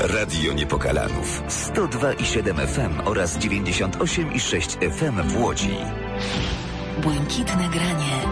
Radio Niepokalanów 102,7 FM oraz 98,6 FM w Łodzi. Błękitne granie.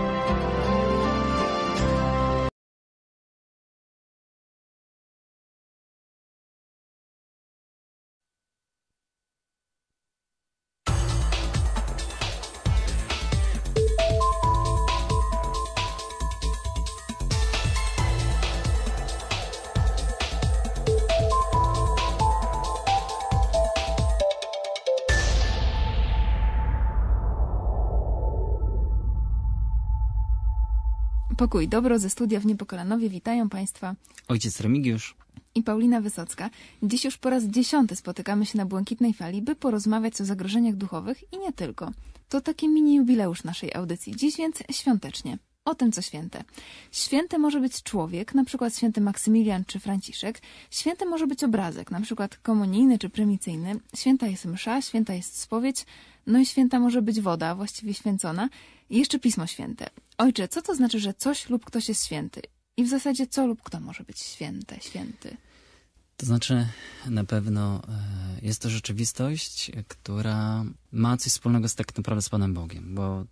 Pokój Dobro ze studia w Niepokalanowie witają Państwa ojciec Remigiusz i Paulina Wysocka. Dziś już po raz dziesiąty spotykamy się na Błękitnej Fali, by porozmawiać o zagrożeniach duchowych i nie tylko. To taki mini jubileusz naszej audycji, dziś więc świątecznie o tym, co święte. Święte może być człowiek, na przykład święty Maksymilian czy Franciszek. Święte może być obrazek, na przykład komunijny czy prymicyjny. Święta jest msza, święta jest spowiedź, no i święta może być woda, właściwie święcona. I jeszcze Pismo Święte. Ojcze, co to znaczy, że coś lub ktoś jest święty? I w zasadzie co lub kto może być święte, święty? To znaczy, na pewno e, jest to rzeczywistość, która ma coś wspólnego z tak naprawdę z Panem Bogiem, bo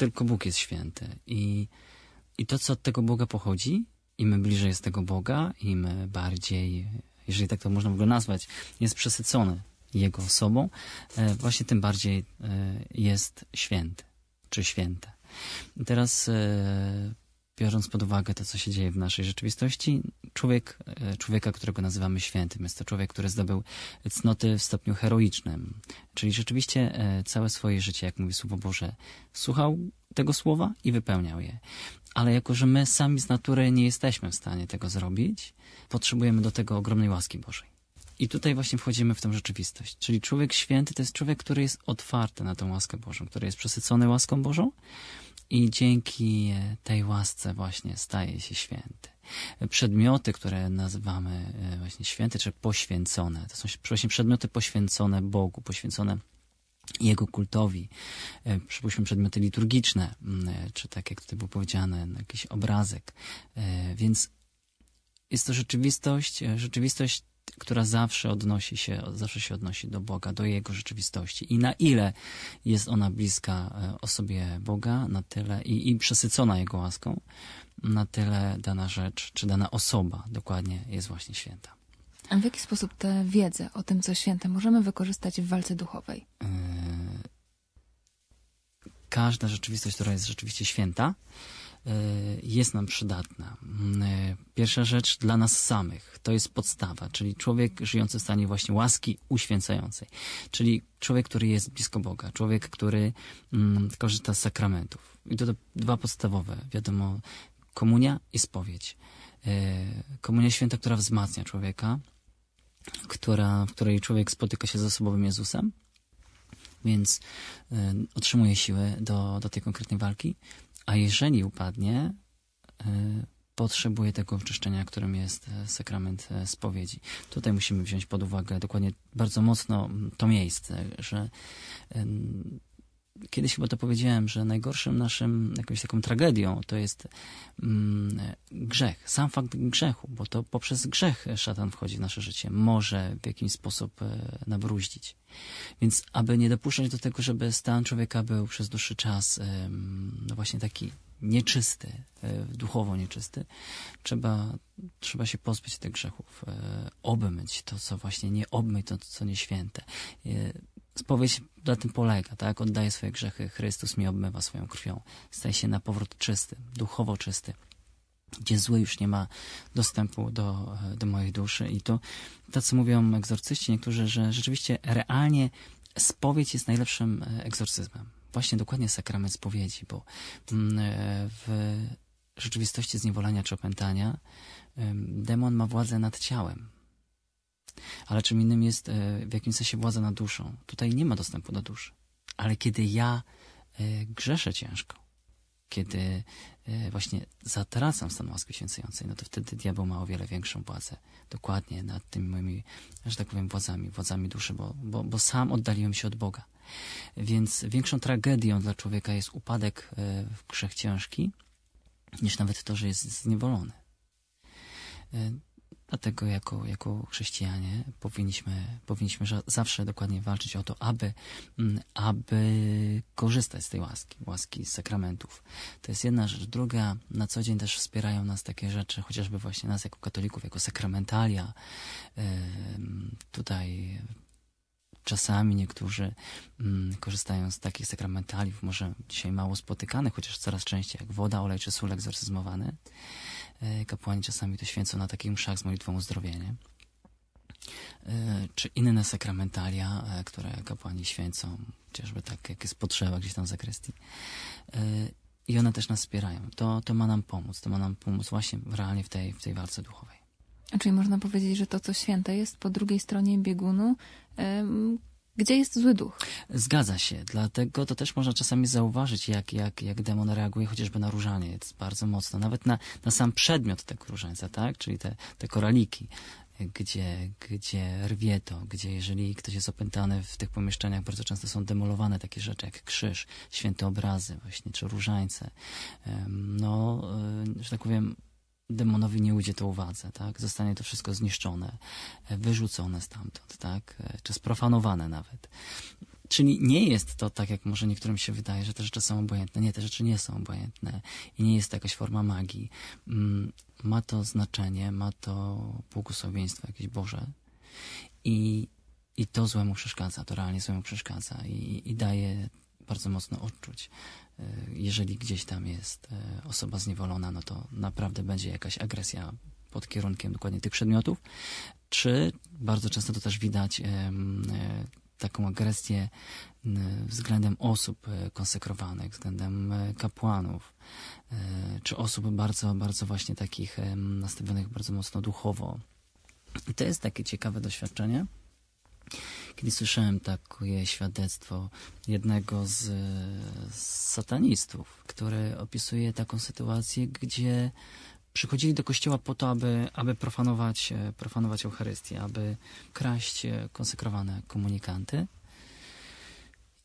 tylko Bóg jest święty. I, I to, co od tego Boga pochodzi, im bliżej jest tego Boga, im bardziej, jeżeli tak to można w ogóle nazwać, jest przesycony Jego osobą, e, właśnie tym bardziej e, jest święty, czy święte. teraz e, biorąc pod uwagę to, co się dzieje w naszej rzeczywistości, człowiek, e, człowieka, którego nazywamy świętym, jest to człowiek, który zdobył cnoty w stopniu heroicznym. Czyli rzeczywiście e, całe swoje życie, jak mówi Słowo Boże, słuchał tego słowa i wypełniał je. Ale jako, że my sami z natury nie jesteśmy w stanie tego zrobić, potrzebujemy do tego ogromnej łaski Bożej. I tutaj właśnie wchodzimy w tę rzeczywistość. Czyli człowiek święty to jest człowiek, który jest otwarty na tę łaskę Bożą, który jest przesycony łaską Bożą, i dzięki e, tej łasce właśnie staje się święty. Przedmioty, które nazywamy e, właśnie święte czy poświęcone, to są właśnie przedmioty poświęcone Bogu, poświęcone jego kultowi, e, przypuśćmy przedmioty liturgiczne, czy tak jak tutaj było powiedziane, no, jakiś obrazek. Więc jest to rzeczywistość, rzeczywistość która zawsze odnosi się, zawsze się odnosi do Boga, do Jego rzeczywistości. I na ile jest ona bliska e, osobie Boga, na tyle i, i przesycona Jego łaską, na tyle dana rzecz, czy dana osoba dokładnie jest właśnie święta. A w jaki sposób tę wiedzę o tym, co święte, możemy wykorzystać w walce duchowej? E, każda rzeczywistość, która jest rzeczywiście święta, E, jest nam przydatna. E, pierwsza rzecz dla nas samych to jest podstawa, czyli człowiek żyjący w stanie właśnie łaski uświęcającej, czyli człowiek, który jest blisko Boga, człowiek, który mm, korzysta z sakramentów. I to, to dwa podstawowe, wiadomo, komunia i spowiedź. E, komunia święta, która wzmacnia człowieka, która, w której człowiek spotyka się z osobowym Jezusem, więc y, otrzymuje siłę do, do tej konkretnej walki. A jeżeli upadnie, e, potrzebuje tego oczyszczenia, którym jest e, sakrament e, spowiedzi. Tutaj musimy wziąć pod uwagę dokładnie bardzo mocno to miejsce, że kiedyś chyba to powiedziałem, że najgorszym naszym jakąś taką tragedią to jest mm, grzech, sam fakt grzechu, bo to poprzez grzech szatan wchodzi w nasze życie, może w jakiś sposób e, Więc aby nie dopuszczać do tego, żeby stan człowieka był przez dłuższy czas e, no właśnie taki nieczysty, e, duchowo nieczysty, trzeba, trzeba się pozbyć tych grzechów, e, obmyć to, co właśnie nie obmyć, to, co nieświęte e, spowiedź na tym polega, tak? Oddaję swoje grzechy, Chrystus mi obmywa swoją krwią. Staje się na powrót czysty, duchowo czysty, gdzie zły już nie ma dostępu do, do mojej duszy. I to co mówią egzorcyści niektórzy, że rzeczywiście realnie spowiedź jest najlepszym e, egzorcyzmem. Właśnie dokładnie sakrament spowiedzi, bo mm, e, w rzeczywistości zniewolania czy opętania demon ma władzę nad ciałem, ale czym innym jest e, w jakimś sensie władza nad duszą. Tutaj nie ma dostępu do duszy. Ale kiedy ja e, grzeszę ciężko, kiedy e, właśnie zatracam stan łaski święcającej, no to wtedy diabeł ma o wiele większą władzę. Dokładnie nad tymi moimi, że tak powiem, władzami, władzami duszy, bo, bo, bo sam oddaliłem się od Boga. Więc większą tragedią dla człowieka jest upadek w grzech ciężki, niż nawet to, że jest zniewolony. Dlatego jako, jako chrześcijanie powinniśmy, powinniśmy zawsze dokładnie walczyć o to, aby, mm, aby korzystać z tej łaski, łaski z sakramentów. To jest jedna rzecz. Druga, na co dzień też wspierają nas takie rzeczy, chociażby właśnie nas jako katolików, jako sakramentalia. Tutaj czasami niektórzy mm, korzystają z takich sakramentaliów, może dzisiaj mało spotykanych, chociaż coraz częściej, jak woda, olej czy sól egzorcyzmowany. E, kapłani czasami to święcą na takich mszach z modlitwą uzdrowienia. E, czy inne sakramentalia, e, które kapłani święcą, chociażby tak, jak jest potrzeba gdzieś tam w zakrystii. I one też nas wspierają. To, to ma nam pomóc. To ma nam pomóc właśnie realnie w tej, w tej walce duchowej. Czyli można powiedzieć, że to, co święte jest po drugiej stronie biegunu, gdzie jest zły duch. Zgadza się, dlatego to też można czasami zauważyć, jak, jak, jak demon reaguje chociażby na różaniec bardzo mocno, nawet na, na sam przedmiot tego różańca, tak? czyli te, te koraliki gdzie, gdzie rwie to, gdzie jeżeli ktoś jest opętany w tych pomieszczeniach, bardzo często są demolowane takie rzeczy jak krzyż, święte obrazy właśnie, czy różańce. No, e, że tak powiem, demonowi nie ujdzie to uwadze, tak? Zostanie to wszystko zniszczone, e, wyrzucone stamtąd, tak? E, czy sprofanowane nawet. Czyli nie jest to tak, jak może niektórym się wydaje, że te rzeczy są obojętne. Nie, te rzeczy nie są obojętne i nie jest to jakaś forma magii. Mm, ma to znaczenie, ma to błogosławieństwo jakieś Boże i, i to złemu przeszkadza, to realnie złemu przeszkadza i, i daje bardzo mocno odczuć. E, jeżeli gdzieś tam jest e, osoba zniewolona, no to naprawdę będzie jakaś agresja pod kierunkiem dokładnie tych przedmiotów, czy bardzo często to też widać e, taką agresję względem osób konsekrowanych, względem kapłanów, czy osób bardzo, bardzo właśnie takich nastawionych bardzo mocno duchowo. I to jest takie ciekawe doświadczenie, kiedy słyszałem takie świadectwo jednego z, z satanistów, który opisuje taką sytuację, gdzie przychodzili do kościoła po to, aby, aby profanować, e, profanować Eucharystię, aby kraść e, konsekrowane komunikanty.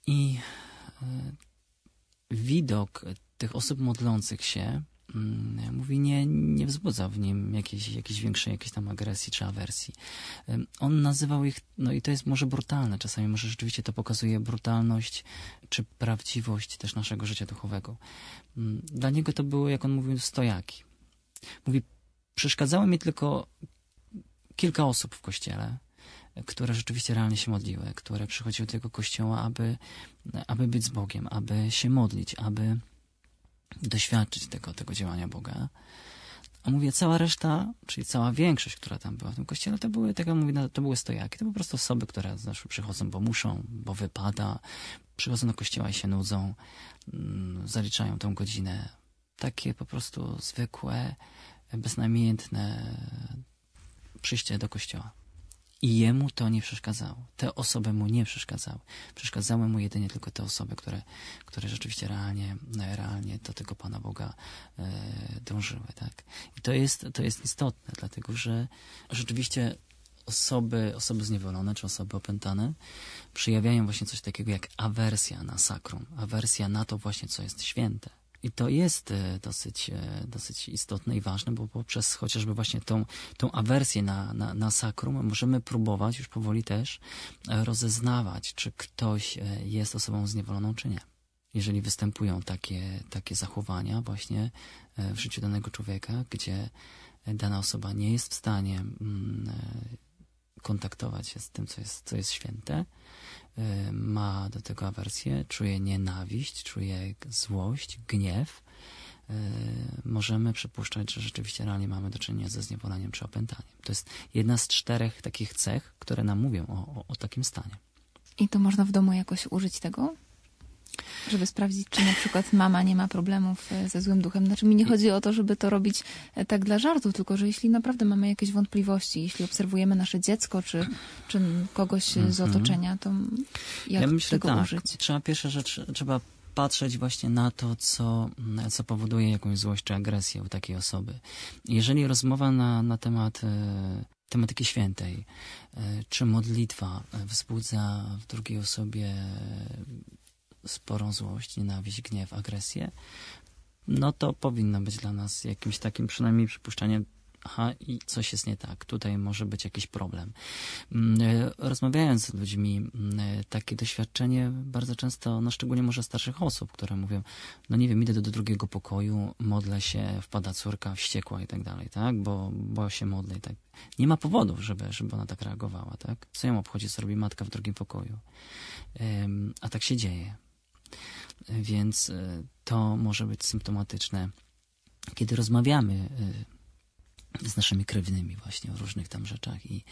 I e, widok tych osób modlących się Mm, mówi, nie, nie wzbudza w nim jakiejś, jakiejś większej jakiejś tam agresji czy awersji. On nazywał ich, no i to jest może brutalne czasami, może rzeczywiście to pokazuje brutalność czy prawdziwość też naszego życia duchowego. Mm, dla niego to były, jak on mówił, stojaki. Mówi, przeszkadzały mi tylko kilka osób w kościele, które rzeczywiście realnie się modliły, które przychodziły do tego kościoła, aby, aby być z Bogiem, aby się modlić, aby doświadczyć tego, tego działania Boga. A mówię, cała reszta, czyli cała większość, która tam była w tym kościele, to były, tak jak mówię, to były stojaki. To po prostu osoby, które znaczy, przychodzą, bo muszą, bo wypada, przychodzą do kościoła i się nudzą, mm, zaliczają tą godzinę. Takie po prostu zwykłe, beznamiętne przyjście do kościoła. I jemu to nie przeszkadzało. Te osoby mu nie przeszkadzały. Przeszkadzały mu jedynie tylko te osoby, które, które rzeczywiście realnie, realnie do tego Pana Boga e, dążyły. Tak? I to jest, to jest istotne, dlatego że rzeczywiście osoby, osoby zniewolone czy osoby opętane przejawiają właśnie coś takiego jak awersja na sakrum, awersja na to właśnie, co jest święte. I to jest e, dosyć, e, dosyć istotne i ważne, bo poprzez chociażby właśnie tą, tą awersję na, na, na sakrum możemy próbować już powoli też e, rozeznawać, czy ktoś jest osobą zniewoloną, czy nie. Jeżeli występują takie, takie zachowania właśnie w życiu danego człowieka, gdzie dana osoba nie jest w stanie mm, kontaktować się z tym, co jest, co jest święte, Y, ma do tego awersję, czuje nienawiść, czuje złość, gniew, y, możemy przypuszczać, że rzeczywiście realnie mamy do czynienia ze zniewoleniem czy opętaniem. To jest jedna z czterech takich cech, które nam mówią o, o, o takim stanie. I to można w domu jakoś użyć tego? Żeby sprawdzić, czy na przykład mama nie ma problemów e, ze złym duchem. Znaczy mi nie chodzi o to, żeby to robić e, tak dla żartu, tylko że jeśli naprawdę mamy jakieś wątpliwości, jeśli obserwujemy nasze dziecko, czy, czy kogoś e, z mhm. otoczenia, to jak ja myślę, tego tak. użyć? Trzeba pierwsza rzecz, trzeba patrzeć właśnie na to, co, mm, co powoduje jakąś złość czy agresję u takiej osoby. Jeżeli rozmowa na, na temat tematyki świętej, czy modlitwa wzbudza w drugiej osobie sporą złość, nienawiść, gniew, agresję, no to powinno być dla nas jakimś takim przynajmniej przypuszczeniem, aha, i coś jest nie tak, tutaj może być jakiś problem. Mm, e, rozmawiając z ludźmi, mm, e, takie doświadczenie bardzo często, no szczególnie może starszych osób, które mówią, no nie wiem, idę do, do drugiego pokoju, modlę się, wpada córka wściekła i tak dalej, tak, bo, bo się modlę i tak. Nie ma powodów, żeby, żeby ona tak reagowała, tak? Co ją obchodzi, co robi matka w drugim pokoju? A tak się dzieje. Więc e, to może być symptomatyczne, kiedy rozmawiamy e, z naszymi krewnymi właśnie o różnych tam rzeczach i,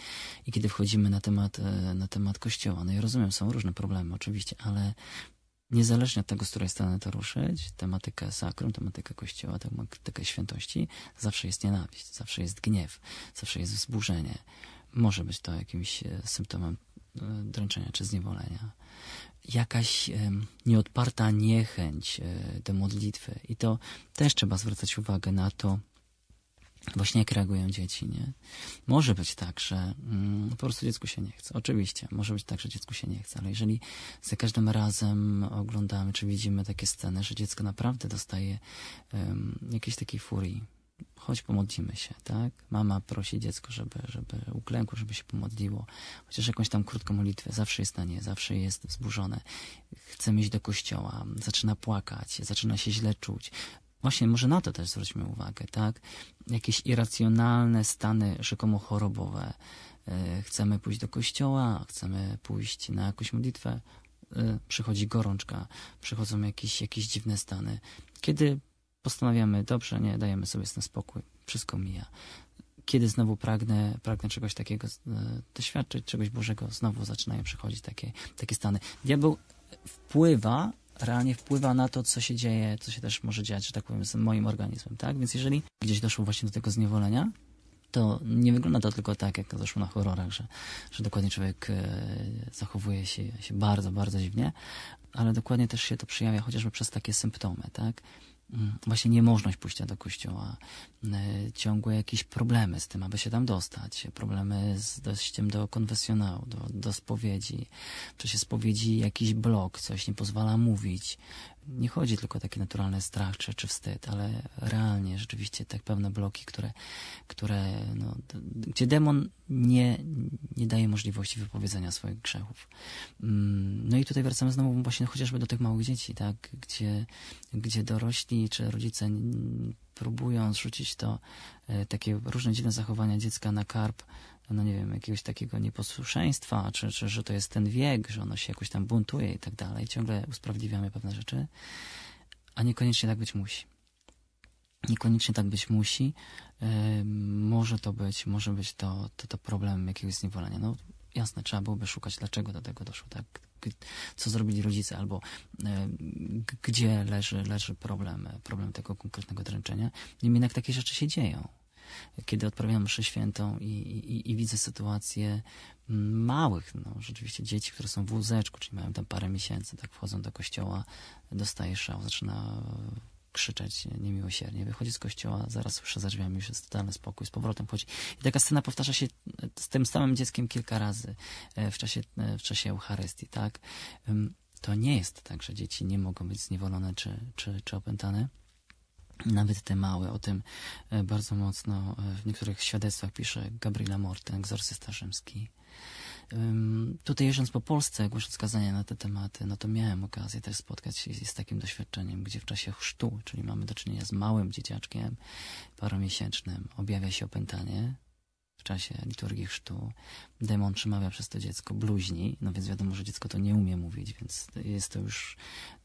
i kiedy wchodzimy na temat, e, na temat kościoła. No i rozumiem, są różne problemy oczywiście, ale niezależnie od tego, z której strony to ruszyć, tematyka sakrum, tematyka kościoła, tematyka świętości, zawsze jest nienawiść, zawsze jest gniew, zawsze jest wzburzenie. Może być to jakimś symptomem dręczenia czy zniewolenia jakaś nieodparta niechęć e, do modlitwy. I to też trzeba zwracać uwagę na to, właśnie jak reagują dzieci, nie? Może być tak, że mm, po prostu dziecku się nie chce. Oczywiście, może być tak, że dziecku się nie chce, ale jeżeli za każdym razem oglądamy czy widzimy takie sceny, że dziecko naprawdę dostaje um, jakiejś takiej furii, chodź pomodlimy się, tak? Mama prosi dziecko, żeby, żeby uklękło, żeby się pomodliło. Chociaż jakąś tam krótką modlitwę. Zawsze jest na nie, zawsze jest wzburzone. Chce iść do kościoła, zaczyna płakać, zaczyna się źle czuć. Właśnie, może na to też zwróćmy uwagę, tak? Jakieś irracjonalne stany rzekomo chorobowe. E, chcemy pójść do kościoła, chcemy pójść na jakąś modlitwę, e, przychodzi gorączka, przychodzą jakieś, jakieś dziwne stany. Kiedy postanawiamy, dobrze, nie, dajemy sobie ten spokój, wszystko mija. Kiedy znowu pragnę, pragnę czegoś takiego e, doświadczyć, czegoś Bożego, znowu zaczynają przychodzić takie, takie stany. Diabeł wpływa, realnie wpływa na to, co się dzieje, co się też może dziać, że tak powiem, z moim organizmem, tak? Więc jeżeli gdzieś doszło właśnie do tego zniewolenia, to nie wygląda to tylko tak, jak zaszło na horrorach, że, że dokładnie człowiek e, zachowuje się, się bardzo, bardzo dziwnie, ale dokładnie też się to przejawia chociażby przez takie symptomy, tak? Mm, właśnie niemożność pójścia do kościoła, e, ciągłe jakieś problemy z tym, aby się tam dostać, problemy z dojściem do konfesjonału, do, do spowiedzi, w czasie spowiedzi jakiś blok, coś nie pozwala mówić, nie chodzi tylko o taki naturalny strach czy, czy wstyd, ale realnie rzeczywiście tak pewne bloki, które, które no, gdzie demon nie, nie daje możliwości wypowiedzenia swoich grzechów. Mm, no i tutaj wracamy znowu właśnie chociażby do tych małych dzieci, tak, gdzie, gdzie dorośli czy rodzice próbują zrzucić to e, takie różne dziwne zachowania dziecka na karp no nie wiem, jakiegoś takiego nieposłuszeństwa, czy, czy że to jest ten wiek, że ono się jakoś tam buntuje i tak dalej. Ciągle usprawiedliwiamy pewne rzeczy, a niekoniecznie tak być musi. Niekoniecznie tak być musi. może to być, może być to, to, to problem jakiegoś zniewolenia. No jasne, trzeba byłoby szukać, dlaczego do tego doszło, tak? Co zrobili rodzice, albo gdzie leży, leży problem, problem tego konkretnego dręczenia. Niemniej jednak takie rzeczy się dzieją kiedy odprawiam mszę świętą i, i, i widzę sytuację mm, małych, no rzeczywiście dzieci, które są w łózeczku, czyli mają tam parę miesięcy, tak wchodzą do kościoła, dostaje szał, zaczyna krzyczeć niemiłosiernie. Wychodzi z kościoła, zaraz słyszę za drzwiami, już jest totalny spokój, z powrotem chodzi. I taka scena powtarza się e, z tym samym dzieckiem kilka razy e, w czasie, e, w czasie Eucharystii, tak? To nie jest tak, że dzieci nie mogą być zniewolone czy, czy, czy opętane. Nawet te małe, o tym e, bardzo mocno e, w niektórych świadectwach pisze Gabriela Morten, egzorcysta rzymski. Tutaj jeżdżąc po Polsce, głosząc kazania na te tematy, no to miałem okazję też spotkać się z takim doświadczeniem, gdzie w czasie chrztu, czyli mamy do czynienia z małym dzieciaczkiem, paromiesięcznym, objawia się opętanie w czasie liturgii chrztu demon przemawia przez to dziecko, bluźni, no więc wiadomo, że dziecko to nie umie mówić, więc jest to już,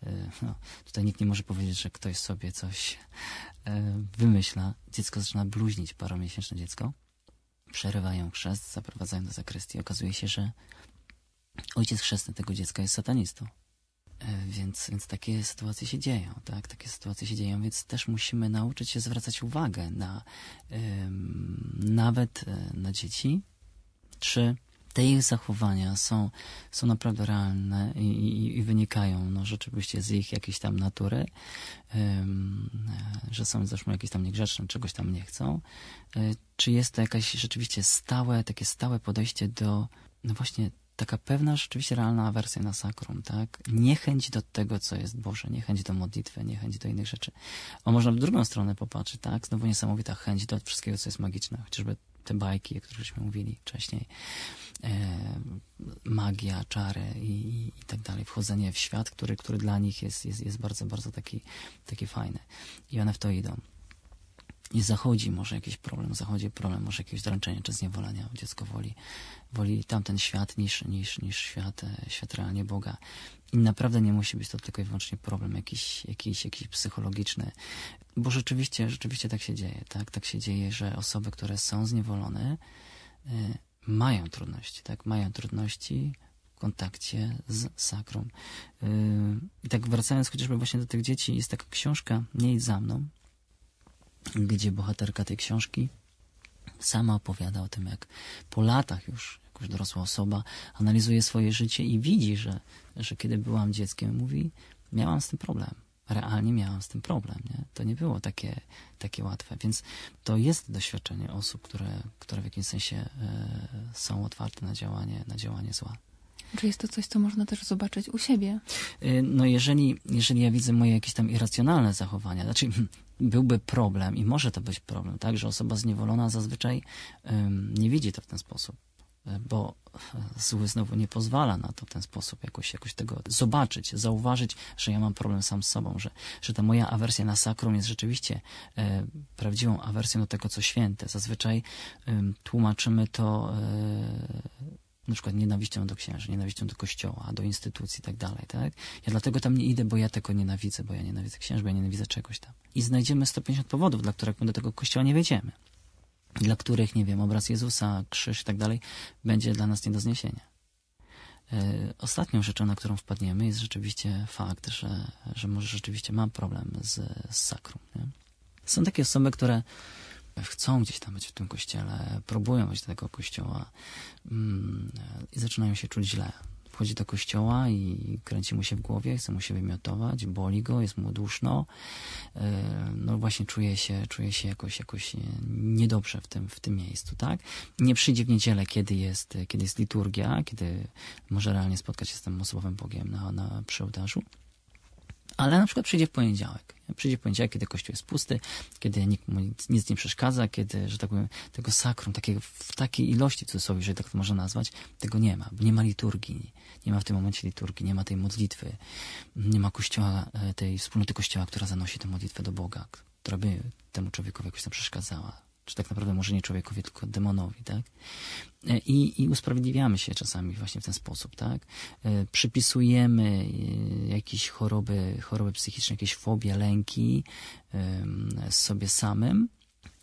e, no, tutaj nikt nie może powiedzieć, że ktoś sobie coś e, wymyśla. Dziecko zaczyna bluźnić, paromiesięczne dziecko, przerywają chrzest, zaprowadzają do zakrystii. Okazuje się, że ojciec chrzestny tego dziecka jest satanistą. E, więc, więc takie sytuacje się dzieją, tak? Takie sytuacje się dzieją, więc też musimy nauczyć się zwracać uwagę na nawet e, na dzieci, czy te ich zachowania są, są naprawdę realne i, i, i wynikają no, rzeczywiście z ich jakiejś tam natury, e, że są zresztą jakieś tam niegrzeczne, czegoś tam nie chcą. czy jest to jakaś rzeczywiście stałe, takie stałe podejście do, no właśnie taka pewna, rzeczywiście realna awersja na sakrum, tak? Niechęć do tego, co jest Boże, niechęć do modlitwy, niechęć do innych rzeczy. A można w drugą stronę popatrzeć, tak? Znowu niesamowita chęć do wszystkiego, co jest magiczne, chociażby te bajki, o których żeśmy mówili wcześniej, e, magia, czary i, i, i, tak dalej, wchodzenie w świat, który, który dla nich jest, jest, jest bardzo, bardzo taki, taki fajny. I one w to idą nie zachodzi może jakiś problem, zachodzi problem może jakieś dręczenie czy zniewolenia. Dziecko woli, woli tamten świat niż, niż, niż świat, e, świat realnie Boga. I naprawdę nie musi być to tylko i wyłącznie problem jakiś, jakiś, jakiś psychologiczny, bo rzeczywiście, rzeczywiście tak się dzieje, tak? Tak się dzieje, że osoby, które są zniewolone, e, mają trudności, tak? Mają trudności w kontakcie z sakrum. E, I tak wracając chociażby właśnie do tych dzieci, jest taka książka Niej za mną, gdzie bohaterka tej książki sama opowiada o tym, jak po latach już, jak już dorosła osoba, analizuje swoje życie i widzi, że, że kiedy byłam dzieckiem, mówi, miałam z tym problem. Realnie miałam z tym problem. Nie? To nie było takie, takie łatwe. Więc to jest doświadczenie osób, które, które w jakimś sensie e, są otwarte na działanie, na działanie zła. Czy jest to coś, co można też zobaczyć u siebie? Y, no jeżeli, jeżeli ja widzę moje jakieś tam irracjonalne zachowania, znaczy hmm, byłby problem i może to być problem, tak, że osoba zniewolona zazwyczaj nie widzi to w ten sposób y, bo e, zły znowu nie pozwala na to w ten sposób jakoś, jakoś tego zobaczyć, zauważyć, że ja mam problem sam z sobą, że, że ta moja awersja na sakrum jest rzeczywiście e, prawdziwą awersją do tego, co święte. Zazwyczaj e, tłumaczymy to e, na przykład nienawiścią do księży, nienawiścią do kościoła, do instytucji i tak dalej, tak? Ja dlatego tam nie idę, bo ja tego nienawidzę, bo ja nienawidzę księży, bo ja nienawidzę czegoś tam. I znajdziemy 150 powodów, dla których my do tego kościoła nie wejdziemy. Dla których, nie wiem, obraz Jezusa, krzyż i tak dalej będzie dla nas nie do zniesienia. E, ostatnią rzeczą, na którą wpadniemy, jest rzeczywiście fakt, że, że może rzeczywiście mam problem z, z sakrum. Nie? Są takie osoby, które chcą gdzieś tam być w tym kościele, próbują być do tego kościoła mm, i zaczynają się czuć źle. Wchodzi do kościoła i kręci mu się w głowie, chce mu się wymiotować, boli go, jest mu duszno. E, no właśnie czuje się, czuje się jakoś, jakoś e, niedobrze w tym, w tym miejscu, tak? Nie przyjdzie w niedzielę, kiedy jest, kiedy jest liturgia, kiedy może realnie spotkać się z tym osobowym Bogiem na, na, przy ołtarzu ale na przykład przyjdzie w poniedziałek. Przyjdzie w poniedziałek, kiedy kościół jest pusty, kiedy nikt mu nic, nic nie przeszkadza, kiedy, że tak powiem, tego sakrum, takiego, w takiej ilości, co cudzysłowie, że tak to można nazwać, tego nie ma. Nie ma liturgii, nie ma w tym momencie liturgii, nie ma tej modlitwy, nie ma kościoła, e, tej wspólnoty kościoła, która zanosi tę modlitwę do Boga, która by temu człowiekowi jakoś tam przeszkadzała czy tak naprawdę może nie człowiekowi, tylko demonowi, tak? E, I, I usprawiedliwiamy się czasami właśnie w ten sposób, tak? E, przypisujemy e, jakieś choroby, choroby psychiczne, jakieś fobie, lęki sobie samym,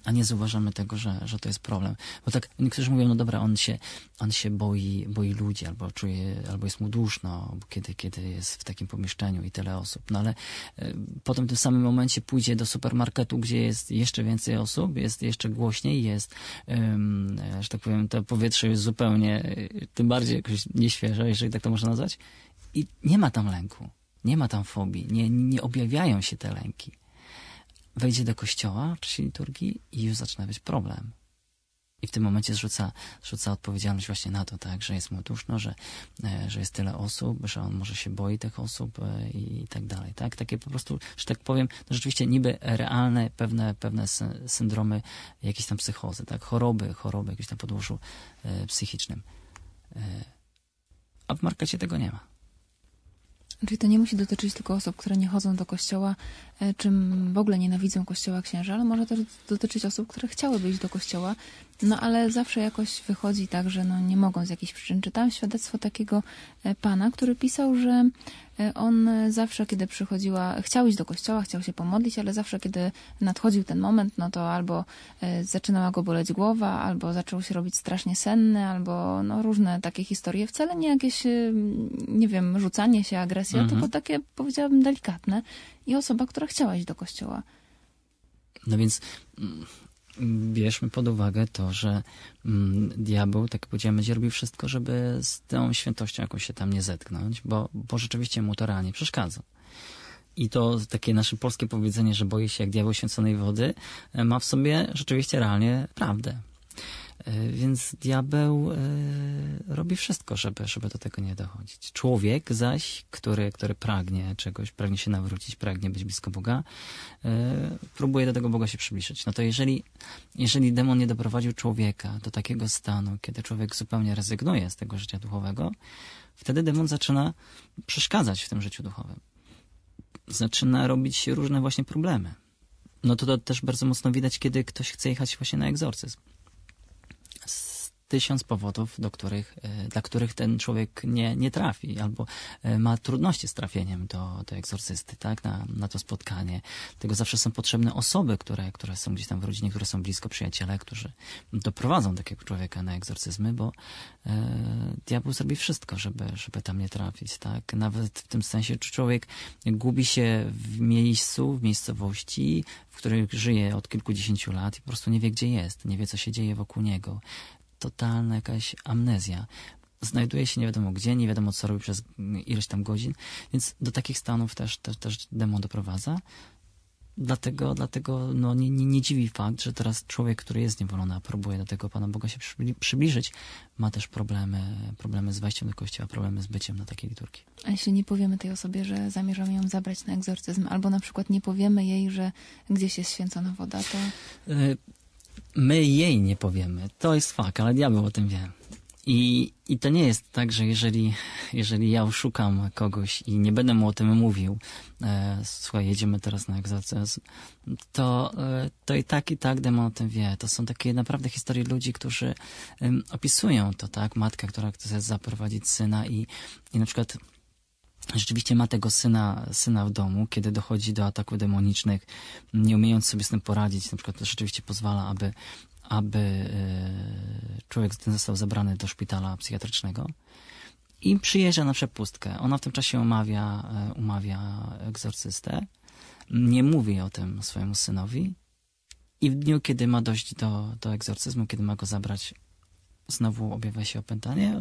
a nie zauważamy tego, że, że to jest problem. Bo tak niektórzy mówią, no dobra, on się, on się boi, boi ludzi, albo czuje, albo jest mu duszno, kiedy, kiedy jest w takim pomieszczeniu i tyle osób. No ale y, potem w tym samym momencie pójdzie do supermarketu, gdzie jest jeszcze więcej osób, jest jeszcze głośniej, jest, e, że tak powiem, to powietrze jest zupełnie, y, tym bardziej jakoś nieświeże, jeżeli tak to można nazwać. I nie ma tam lęku, nie ma tam fobii, nie, nie objawiają się te lęki wejdzie do kościoła w czasie liturgii i już zaczyna być problem. I w tym momencie zrzuca, zrzuca odpowiedzialność właśnie na to, tak, że jest mu duszno, że, e, że jest tyle osób, że on może się boi tych osób e, i, tak dalej. Tak? Takie po prostu, że tak powiem, no rzeczywiście niby realne pewne, pewne syndromy, jakieś tam psychozy, tak? choroby, choroby jakieś tam podłożu e, psychicznym. A w markecie tego nie ma. Czyli to nie musi dotyczyć tylko osób, które nie chodzą do kościoła, E, czym w ogóle nienawidzą kościoła księża, ale może też dotyczyć osób, które chciałyby iść do kościoła, no ale zawsze jakoś wychodzi tak, że no nie mogą z jakichś przyczyn. Czytałam świadectwo takiego e, pana, który pisał, że e, on zawsze, kiedy przychodziła, chciał iść do kościoła, chciał się pomodlić, ale zawsze, kiedy nadchodził ten moment, no to albo zaczynała go boleć głowa, albo zaczął się robić strasznie senny, albo no różne takie historie. Wcale nie jakieś, nie wiem, rzucanie się, agresja, mhm. tylko takie, powiedziałabym, delikatne i osoba, która chciała iść do kościoła. No więc mm, bierzmy pod uwagę to, że mm, diabeł, tak jak powiedziałem, będzie robił wszystko, żeby z tą świętością jakoś się tam nie zetknąć, bo, bo rzeczywiście mu to realnie przeszkadza. I to takie nasze polskie powiedzenie, że boi się jak diabeł święconej wody, e, ma w sobie rzeczywiście realnie prawdę. E, więc diabeł e, robi wszystko, żeby, żeby do tego nie dochodzić. Człowiek zaś, który, który pragnie czegoś, pragnie się nawrócić, pragnie być blisko Boga, e, próbuje do tego Boga się przybliżyć. No to jeżeli, jeżeli demon nie doprowadził człowieka do takiego stanu, kiedy człowiek zupełnie rezygnuje z tego życia duchowego, wtedy demon zaczyna przeszkadzać w tym życiu duchowym. Zaczyna robić różne właśnie problemy. No to, to też bardzo mocno widać, kiedy ktoś chce jechać właśnie na egzorcyzm tysiąc powodów, do których, e, dla których ten człowiek nie, nie trafi albo e, ma trudności z trafieniem do, do egzorcysty, tak, na, na to spotkanie. Tego zawsze są potrzebne osoby, które, które są gdzieś tam w rodzinie, które są blisko przyjaciele, którzy doprowadzą takiego człowieka na egzorcyzmy, bo e, diabeł zrobi wszystko, żeby, żeby tam nie trafić, tak. Nawet w tym sensie, czy człowiek gubi się w miejscu, w miejscowości, w której żyje od kilkudziesięciu lat i po prostu nie wie, gdzie jest, nie wie, co się dzieje wokół niego totalna jakaś amnezja. Znajduje się nie wiadomo gdzie, nie wiadomo co robi przez ileś tam godzin, więc do takich stanów też, też, też demo doprowadza. Dlatego, dlatego no, nie, nie, nie dziwi fakt, że teraz człowiek, który jest niewolony, a próbuje do tego Pana Boga się przybliżyć, ma też problemy, problemy z wejściem do kościoła, problemy z byciem na takiej liturgii. A jeśli nie powiemy tej osobie, że zamierzamy ją zabrać na egzorcyzm, albo na przykład nie powiemy jej, że gdzieś jest święcona woda, to... E, my jej nie powiemy. To jest fakt, ale diabeł o tym wie. I, I to nie jest tak, że jeżeli, jeżeli ja oszukam kogoś i nie będę mu o tym mówił, e, słuchaj, jedziemy teraz na egzorcyzm, to, e, to i tak, i tak demon o tym wie. To są takie naprawdę historie ludzi, którzy e, opisują to, tak? Matka, która chce zaprowadzić syna i, i na przykład rzeczywiście ma tego syna, syna w domu, kiedy dochodzi do ataków demonicznych, nie umiejąc sobie z tym poradzić, na przykład to rzeczywiście pozwala, aby, aby e, człowiek ten został zabrany do szpitala psychiatrycznego i przyjeżdża na przepustkę. Ona w tym czasie umawia, e, umawia egzorcystę, nie mówi o tym swojemu synowi i w dniu, kiedy ma dojść do, do egzorcyzmu, kiedy ma go zabrać znowu objawia się opętanie,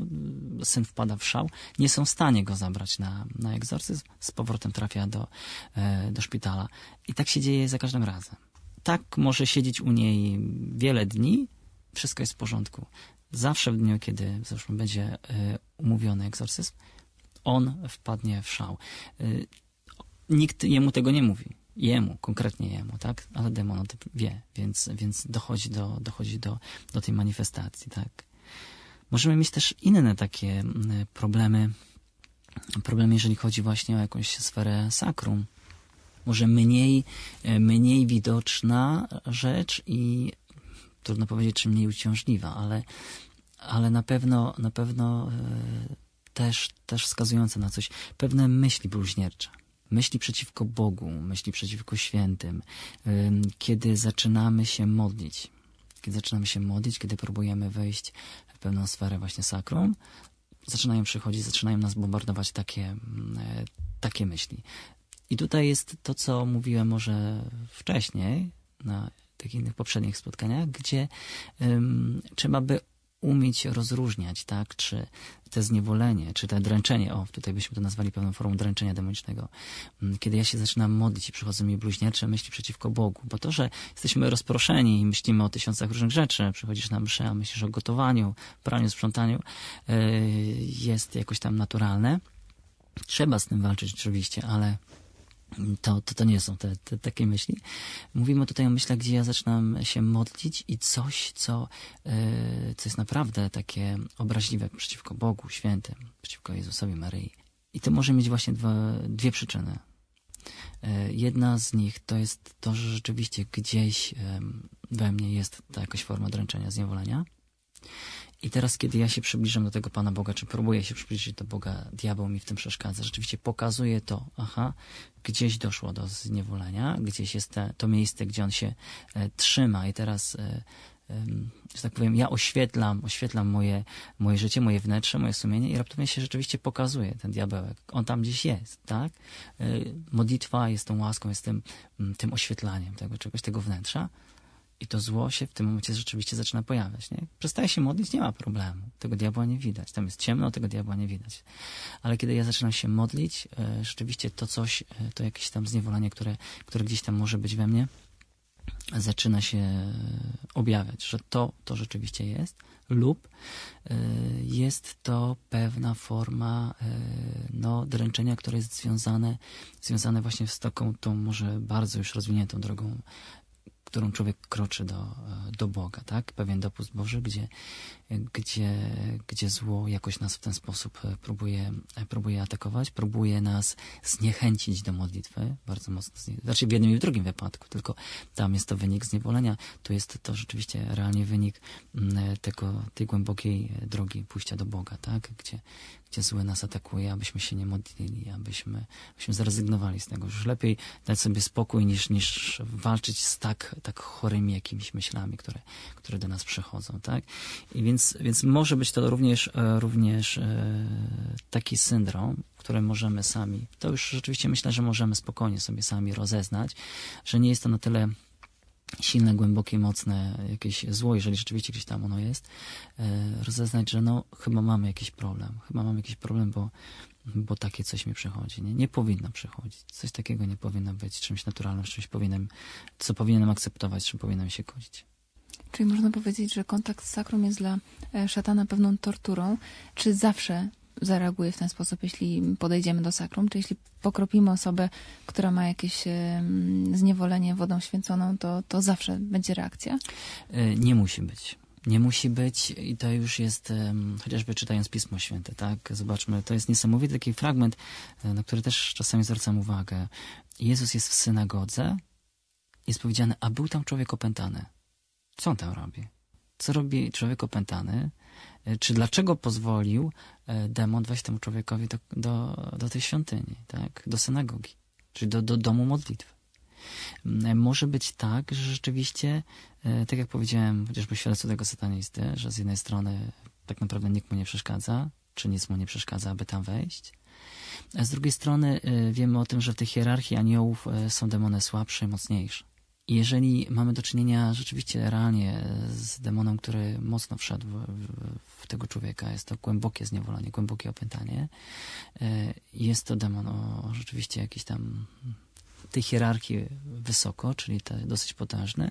syn wpada w szał, nie są w stanie go zabrać na, na egzorcyzm, z powrotem trafia do, e, do szpitala. I tak się dzieje za każdym razem. Tak może siedzieć u niej wiele dni, wszystko jest w porządku. Zawsze w dniu, kiedy zresztą będzie e, umówiony egzorcyzm, on wpadnie w szał. E, nikt jemu tego nie mówi jemu, konkretnie jemu, tak? Ale demon o tym wie, więc, więc dochodzi, do, dochodzi do, do tej manifestacji, tak? Możemy mieć też inne takie problemy, problemy jeżeli chodzi właśnie o jakąś sferę sakrum. Może mniej, e, mniej widoczna rzecz i trudno powiedzieć, czy mniej uciążliwa, ale, ale na pewno, na pewno e, też, też wskazująca na coś. Pewne myśli bluźniercze myśli przeciwko Bogu, myśli przeciwko świętym, e, kiedy zaczynamy się modlić, kiedy zaczynamy się modlić, kiedy próbujemy wejść w pewną sferę właśnie sakrum, zaczynają przychodzić, zaczynają nas bombardować takie, mm, e, takie myśli. I tutaj jest to, co mówiłem może wcześniej, na tych innych poprzednich spotkaniach, gdzie um, trzeba by umieć rozróżniać, tak, czy te zniewolenie, czy te dręczenie, o, tutaj byśmy to nazwali pewną formą dręczenia demonicznego, mm, kiedy ja się zaczynam modlić i przychodzą mi bluźniercze myśli przeciwko Bogu, bo to, że jesteśmy rozproszeni i myślimy o tysiącach różnych rzeczy, przychodzisz na mszę, a myślisz o gotowaniu, praniu, sprzątaniu, yy, jest jakoś tam naturalne. Trzeba z tym walczyć oczywiście, ale to, to, to nie są te, te, takie myśli. Mówimy tutaj o myślach, gdzie ja zaczynam się modlić i coś, co, yy, co jest naprawdę takie obraźliwe przeciwko Bogu, świętym, przeciwko Jezusowi Maryi. I to może mieć właśnie dwa, dwie przyczyny. E, jedna z nich to jest to, że rzeczywiście gdzieś we mnie jest ta jakaś forma dręczenia, zniewolenia. I teraz, kiedy ja się przybliżam do tego Pana Boga, czy próbuję się przybliżyć do Boga, diabeł mi w tym przeszkadza. Rzeczywiście pokazuje to, aha, gdzieś doszło do zniewolenia, gdzieś jest te, to miejsce, gdzie on się e, trzyma i teraz e, że tak powiem, ja oświetlam, oświetlam moje, moje życie, moje wnętrze, moje sumienie i raptownie się rzeczywiście pokazuje ten diabełek. On tam gdzieś jest, tak? E, modlitwa jest tą łaską, jest tym, tym oświetlaniem tego czegoś, tego wnętrza. I to zło się w tym momencie rzeczywiście zaczyna pojawiać. Nie? Przestaje się modlić, nie ma problemu. Tego diabła nie widać. Tam jest ciemno, tego diabła nie widać. Ale kiedy ja zaczynam się modlić, e, rzeczywiście to coś, e, to jakieś tam zniewolenie, które, które gdzieś tam może być we mnie, zaczyna się e, objawiać, że to, to rzeczywiście jest, lub jest to pewna forma no, dręczenia, które jest związane, związane właśnie z taką tą może bardzo już rozwiniętą drogą którą człowiek kroczy do, e, do Boga, tak? Pewien dopust Boży, gdzie gdzie, gdzie zło jakoś nas w ten sposób e, próbuje, e, próbuje atakować, próbuje nas zniechęcić do modlitwy, bardzo mocno, znaczy w jednym i w drugim wypadku, tylko tam jest to wynik zniewolenia, tu jest to rzeczywiście realnie wynik mm, e, tego, tej głębokiej drogi pójścia do Boga, tak, gdzie, gdzie zły nas atakuje, abyśmy się nie modlili, abyśmy, abyśmy zrezygnowali z tego. Już lepiej dać sobie spokój, niż, niż walczyć z tak, tak chorymi jakimiś myślami, które, które do nas przychodzą, tak. I więc więc, więc może być to również, e, również e, taki syndrom, który możemy sami, to już rzeczywiście myślę, że możemy spokojnie sobie sami rozeznać, że nie jest to na tyle silne, głębokie, mocne jakieś zło, jeżeli rzeczywiście gdzieś tam ono jest, e, rozeznać, że no chyba mamy jakiś problem, chyba mamy jakiś problem, bo, bo takie coś mi przychodzi. Nie, nie powinno przychodzić. Coś takiego nie powinno być czymś naturalnym, czymś powinienem, co powinienem akceptować, czym powinienem się godzić. Czyli można powiedzieć, że kontakt z sakrum jest dla e, szatana pewną torturą. Czy zawsze zareaguje w ten sposób, jeśli podejdziemy do sakrum, czy jeśli pokropimy osobę, która ma jakieś zniewolenie wodą święconą, to, to zawsze będzie reakcja? E, nie musi być. Nie musi być i to już jest, chociażby czytając Pismo Święte, tak? Zobaczmy, to jest niesamowity taki fragment, e, na który też czasami zwracam uwagę. Jezus jest w synagodze, jest powiedziane, a był tam człowiek opętany co on tam robi? Co robi człowiek opętany? E, czy dlaczego pozwolił e, demon wejść temu człowiekowi do, do, do tej świątyni, tak? do synagogi, czyli do, do domu modlitwy? Mm, e, może być tak, że rzeczywiście, tak jak powiedziałem, chociażby świadectwo tego satanisty, że z jednej strony tak naprawdę nikt mu nie przeszkadza, czy nic mu nie przeszkadza, aby tam wejść. A z drugiej strony wiemy o tym, że w tej hierarchii aniołów są demony słabsze i mocniejsze jeżeli mamy do czynienia rzeczywiście realnie z demonem, który mocno wszedł w, w, tego człowieka, jest to głębokie zniewolenie, głębokie opętanie, y, jest to demon o rzeczywiście jakiejś tam tej hierarchii wysoko, czyli dosyć potężny,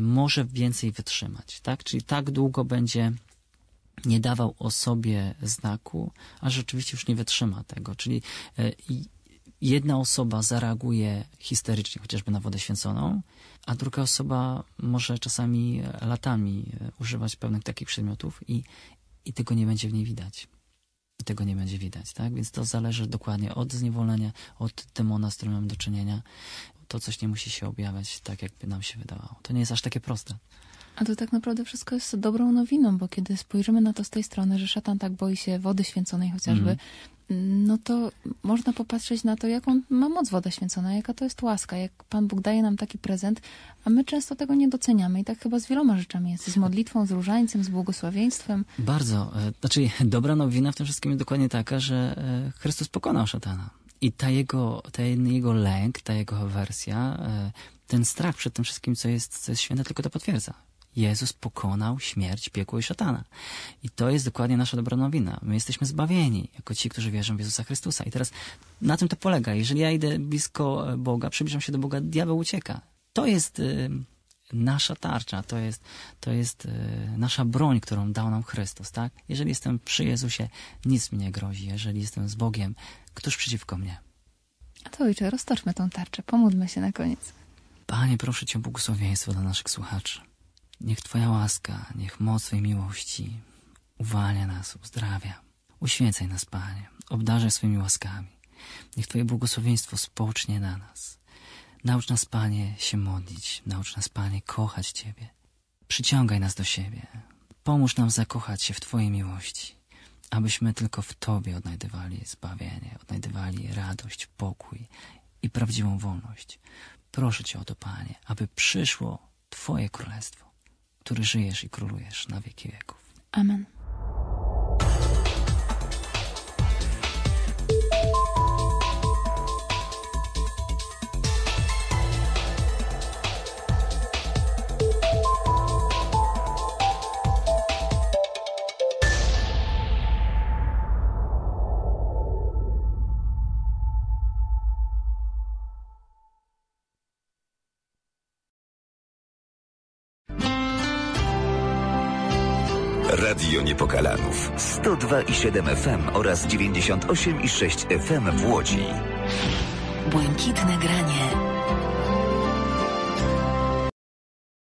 może więcej wytrzymać, tak? Czyli tak długo będzie nie dawał o sobie znaku, aż rzeczywiście już nie wytrzyma tego. Czyli y, jedna osoba zareaguje histerycznie, chociażby na wodę święconą, a druga osoba może czasami latami e, używać pewnych takich przedmiotów i, i tego nie będzie w niej widać. I tego nie będzie widać, tak? Więc to zależy dokładnie od zniewolenia, od demona, z którym mamy do czynienia. To coś nie musi się objawiać tak, jakby nam się wydawało. To nie jest aż takie proste. A to tak naprawdę wszystko jest dobrą nowiną, bo kiedy spojrzymy na to z tej strony, że szatan tak boi się wody święconej chociażby, mm no to można popatrzeć na to, jaką ma moc woda święcona, jaka to jest łaska, jak Pan Bóg daje nam taki prezent, a my często tego nie doceniamy i tak chyba z wieloma rzeczami jest, z modlitwą, z różańcem, z błogosławieństwem. Bardzo. E, znaczy, dobra nowina w tym wszystkim jest dokładnie taka, że e, Chrystus pokonał szatana. I ta jego, ten jego lęk, ta jego wersja, e, ten strach przed tym wszystkim, co jest, co jest święte, tylko to potwierdza. Jezus pokonał śmierć, piekło i szatana. I to jest dokładnie nasza dobra nowina. My jesteśmy zbawieni, jako ci, którzy wierzą w Jezusa Chrystusa. I teraz na tym to polega. Jeżeli ja idę blisko Boga, przybliżam się do Boga, diabeł ucieka. To jest y, nasza tarcza, to jest, to jest y, nasza broń, którą dał nam Chrystus, tak? Jeżeli jestem przy Jezusie, nic mi nie grozi. Jeżeli jestem z Bogiem, któż przeciwko mnie? A to ojcze, roztoczmy tą tarczę, pomódlmy się na koniec. Panie, proszę Cię o błogosławieństwo dla naszych słuchaczy. Niech Twoja łaska, niech moc twojej miłości uwalnia nas, uzdrawia. Uświęcaj nas, Panie, obdarzaj swoimi łaskami. Niech Twoje błogosławieństwo spocznie na nas. Naucz nas, Panie, się modlić. Naucz nas, Panie, kochać Ciebie. Przyciągaj nas do siebie. Pomóż nam zakochać się w Twojej miłości, abyśmy tylko w Tobie odnajdywali zbawienie, odnajdywali radość, pokój i prawdziwą wolność. Proszę Cię o to, Panie, aby przyszło Twoje królestwo który żyjesz i królujesz na wieki wieków. Amen. Dwa i siedem FM oraz 98 i sześć FM w Łodzi. Błękitne granie.